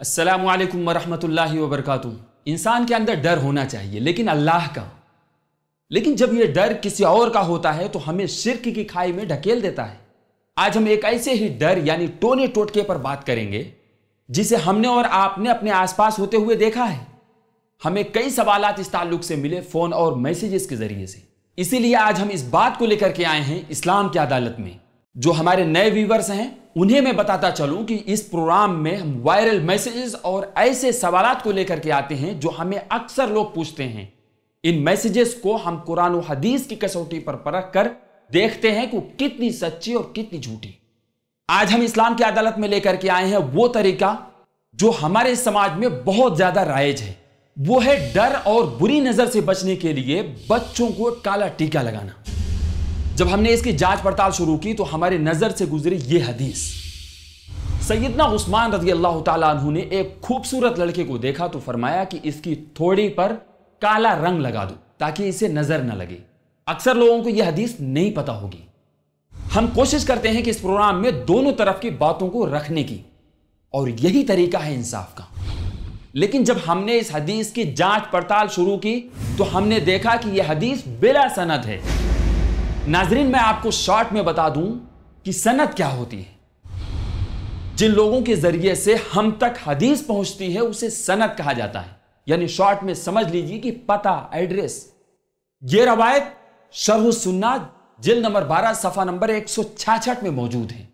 असलकम वरहमल वबरक इंसान के अंदर डर होना चाहिए लेकिन अल्लाह का लेकिन जब यह डर किसी और का होता है तो हमें शिरक की खाई में ढकेल देता है आज हम एक ऐसे ही डर यानी टोने टोटके पर बात करेंगे जिसे हमने और आपने अपने आसपास होते हुए देखा है हमें कई सवाल इस ताल्लुक से मिले फ़ोन और मैसेजेस के ज़रिए से इसीलिए आज हम इस बात को लेकर के आए हैं इस्लाम की अदालत में जो हमारे नए व्यूवर्स हैं उन्हें मैं बताता चलूं कि इस प्रोग्राम में हम वायरल मैसेजेस और ऐसे सवाल को लेकर के आते हैं जो हमें अक्सर लोग पूछते हैं इन मैसेजेस को हम कुरान हदीस की कसौटी पर परख कर देखते हैं कि कितनी सच्ची और कितनी झूठी आज हम इस्लाम की अदालत में लेकर के आए हैं वो तरीका जो हमारे समाज में बहुत ज्यादा राइज है वो है डर और बुरी नजर से बचने के लिए बच्चों को काला टीका लगाना जब हमने इसकी जांच पड़ताल शुरू की तो हमारी नज़र से गुजरी ये हदीस सैदना उस्मान रजी अल्लाह तु ने एक खूबसूरत लड़के को देखा तो फरमाया कि इसकी थोड़ी पर काला रंग लगा दो ताकि इसे नज़र न लगे अक्सर लोगों को यह हदीस नहीं पता होगी हम कोशिश करते हैं कि इस प्रोग्राम में दोनों तरफ की बातों को रखने की और यही तरीका है इंसाफ का लेकिन जब हमने इस हदीस की जांच पड़ताल शुरू की तो हमने देखा कि यह हदीस बिला सनद है नाजरीन मैं आपको शॉर्ट में बता दूं कि सनत क्या होती है जिन लोगों के जरिए से हम तक हदीस पहुंचती है उसे सनत कहा जाता है यानी शॉर्ट में समझ लीजिए कि पता एड्रेस ये रवायत शरह सुन्ना जिल नंबर 12 सफा नंबर एक में मौजूद है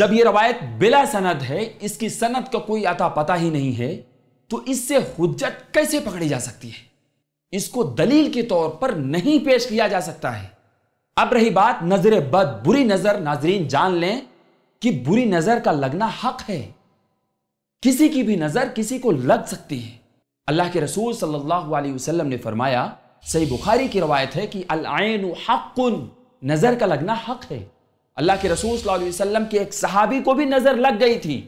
जब यह रवायत बिला सनद है इसकी सनत का कोई अता पता ही नहीं है तो इससे हुज्जत कैसे पकड़ी जा सकती है इसको दलील के तौर पर नहीं पेश किया जा सकता है अब रही बात नजर बद बुरी नजर नाजरीन जान लें कि बुरी नजर का लगना हक है किसी की भी नजर किसी को लग सकती है अल्लाह के रसूल सल्लल्लाहु अलैहि वसल्लम ने फरमाया सही बुखारी की रवायत है कि अल हक़ुन नज़र का लगना हक है अल्लाह के रसूल सल्लल्लाहु अलैहि वसल्लम के एक सहाबी को भी नज़र लग गई थी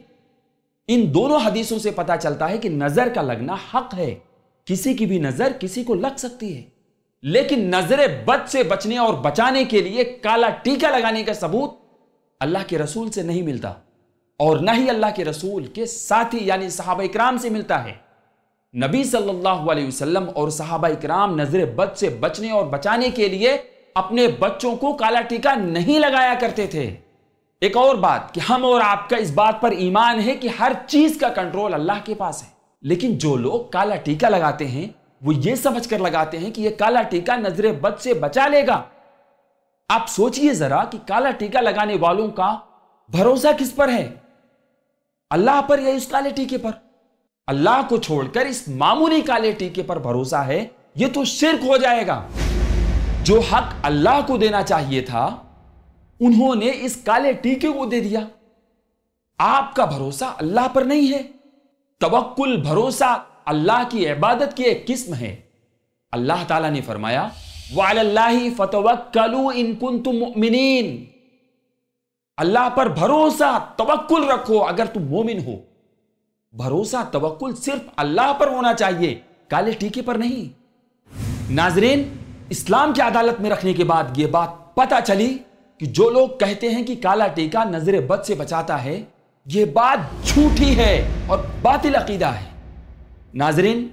इन दोनों हदीसों से पता चलता है कि नज़र का लगना हक है किसी की भी नज़र किसी को लग सकती है लेकिन नजर बद से बचने और बचाने के लिए काला टीका लगाने का सबूत अल्लाह के रसूल से नहीं मिलता और ना ही अल्लाह के रसूल के साथी यानी साहब इक्राम से मिलता है नबी सल्लल्लाहु अलैहि वसल्लम और साहबा इक्राम नजर बद से बचने और बचाने के लिए अपने बच्चों को काला टीका नहीं लगाया करते थे एक और बात कि हम और आपका इस बात पर ईमान है कि हर चीज का कंट्रोल अल्लाह के पास है लेकिन जो लोग काला टीका लगाते हैं वो ये समझकर लगाते हैं कि ये काला टीका नजरे बद से बचा लेगा आप सोचिए जरा कि काला टीका लगाने वालों का भरोसा किस पर है अल्लाह पर या इस काले टीके पर अल्लाह को छोड़कर इस मामूली काले टीके पर भरोसा है ये तो शिरक हो जाएगा जो हक अल्लाह को देना चाहिए था उन्होंने इस काले टीके को दे दिया आपका भरोसा अल्लाह पर नहीं है तवक्कुल भरोसा अल्लाह की इबादत की एक किस्म है अल्लाह ताला ने फरमाया वाली फतवक्लू इनकुन तुम अल्लाह पर भरोसा तवक्ल रखो अगर तुम मोमिन हो भरोसा तवक्ल सिर्फ अल्लाह पर होना चाहिए काले टीके पर नहीं नाजरीन इस्लाम की अदालत में रखने के बाद यह बात पता चली कि जो लोग कहते हैं कि काला टीका नजरे बद से बचाता है यह बात झूठी है और बातिल अकीदा है नाजरीन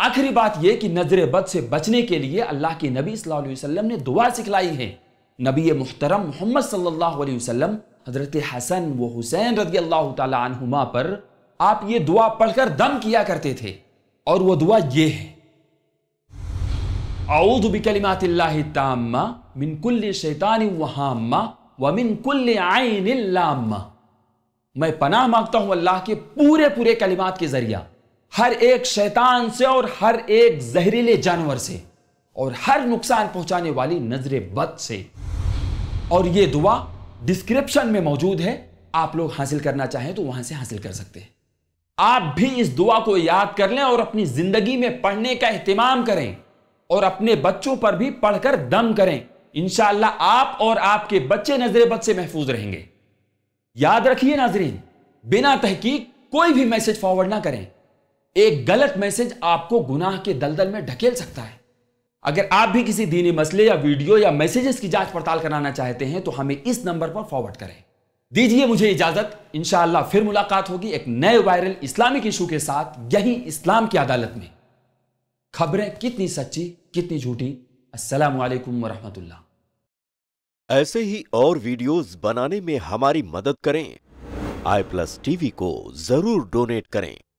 आखिरी बात यह कि नज़र बद से बचने के लिए अल्लाह के नबी वसल्लम ने दुआ सिखलाई है नबी मुहतरम मोहम्मद सल्लल्लाहु अलैहि वसल्लम हज़रत हसन व हुसैन रजी अल्लाह तुमा पर आप ये दुआ पढ़कर दम किया करते थे और वह दुआ ये है आऊदबिकलिमातिल्लाम्मा मिन कुल्ल शैतान वहाम्मा व मिन कुल्ल आइन मैं पनाह मांगता हूँ अल्लाह के पूरे पूरे कलिमात के जरिया हर एक शैतान से और हर एक जहरीले जानवर से और हर नुकसान पहुंचाने वाली नजर बद से और ये दुआ डिस्क्रिप्शन में मौजूद है आप लोग हासिल करना चाहें तो वहां से हासिल कर सकते हैं आप भी इस दुआ को याद कर लें और अपनी जिंदगी में पढ़ने का अहतमाम करें और अपने बच्चों पर भी पढ़कर दम करें इनशाला आप और आपके बच्चे नजर बद से महफूज रहेंगे याद रखिए नाजरीन बिना तहकीक कोई भी मैसेज फॉरवर्ड ना करें एक गलत मैसेज आपको गुनाह के दलदल में ढकेल सकता है अगर आप भी किसी दीनी मसले या वीडियो या मैसेजेस की जांच पड़ताल कराना चाहते हैं तो हमें इस नंबर पर फॉरवर्ड करें दीजिए मुझे इजाजत इंशाला फिर मुलाकात होगी एक नए वायरल इस्लामिक इशू के साथ यही इस्लाम की अदालत में खबरें कितनी सच्ची कितनी झूठी असल वालेकुम ऐसे ही और वीडियोस बनाने में हमारी मदद करें आई प्लस टीवी को जरूर डोनेट करें